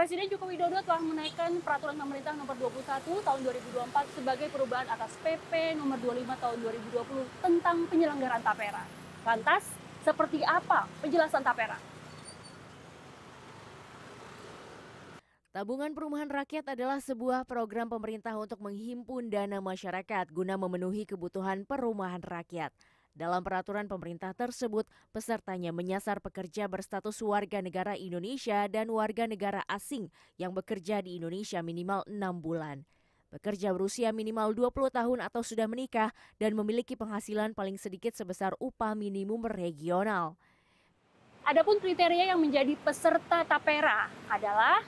Presiden Joko Widodo telah menaikkan peraturan pemerintah nomor 21 tahun 2024 sebagai perubahan atas PP nomor 25 tahun 2020 tentang penyelenggaraan tapera. Lantas, seperti apa penjelasan tapera? Tabungan Perumahan Rakyat adalah sebuah program pemerintah untuk menghimpun dana masyarakat guna memenuhi kebutuhan perumahan rakyat. Dalam peraturan pemerintah tersebut, pesertanya menyasar pekerja berstatus warga negara Indonesia dan warga negara asing yang bekerja di Indonesia minimal enam bulan. Pekerja berusia minimal 20 tahun atau sudah menikah dan memiliki penghasilan paling sedikit sebesar upah minimum regional. Adapun kriteria yang menjadi peserta tapera adalah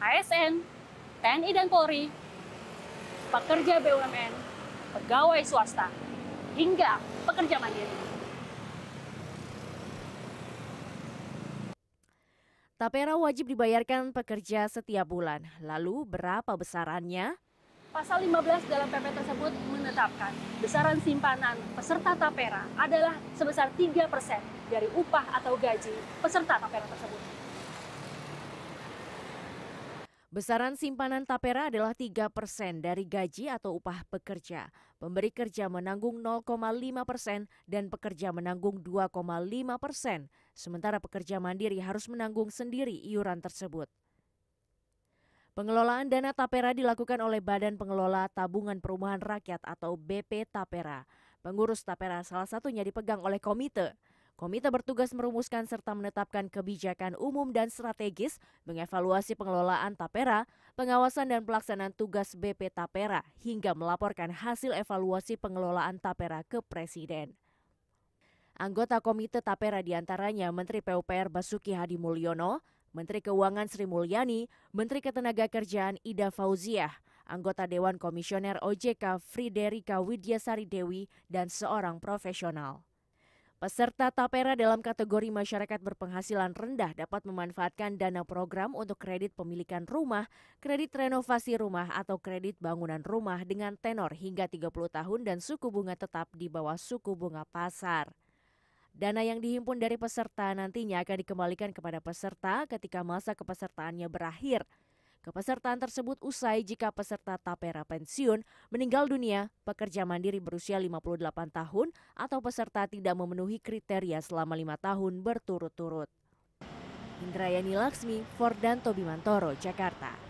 ASN, TNI dan Polri, pekerja BUMN, pegawai swasta hingga pekerja mandiri. Tapera wajib dibayarkan pekerja setiap bulan. Lalu berapa besarannya? Pasal 15 dalam PP tersebut menetapkan besaran simpanan peserta tapera adalah sebesar 3% dari upah atau gaji peserta tapera tersebut. Besaran simpanan tapera adalah 3 persen dari gaji atau upah pekerja. Pemberi kerja menanggung 0,5 persen dan pekerja menanggung 2,5 persen. Sementara pekerja mandiri harus menanggung sendiri iuran tersebut. Pengelolaan dana tapera dilakukan oleh Badan Pengelola Tabungan Perumahan Rakyat atau BP Tapera. Pengurus tapera salah satunya dipegang oleh komite. Komite bertugas merumuskan serta menetapkan kebijakan umum dan strategis, mengevaluasi pengelolaan Tapera, pengawasan dan pelaksanaan tugas BP Tapera, hingga melaporkan hasil evaluasi pengelolaan Tapera ke Presiden. Anggota Komite Tapera diantaranya Menteri PUPR Basuki Hadi Mulyono, Menteri Keuangan Sri Mulyani, Menteri Ketenagakerjaan Ida Fauziah, anggota Dewan Komisioner OJK Friderika Widyasari Dewi, dan seorang profesional. Peserta tapera dalam kategori masyarakat berpenghasilan rendah dapat memanfaatkan dana program untuk kredit pemilikan rumah, kredit renovasi rumah atau kredit bangunan rumah dengan tenor hingga 30 tahun dan suku bunga tetap di bawah suku bunga pasar. Dana yang dihimpun dari peserta nantinya akan dikembalikan kepada peserta ketika masa kepesertaannya berakhir. Kepesertaan tersebut usai jika peserta tapera pensiun, meninggal dunia, pekerja mandiri berusia 58 tahun, atau peserta tidak memenuhi kriteria selama lima tahun berturut-turut. Indrayani Laksmi, Fordan Tobimantoro, Jakarta.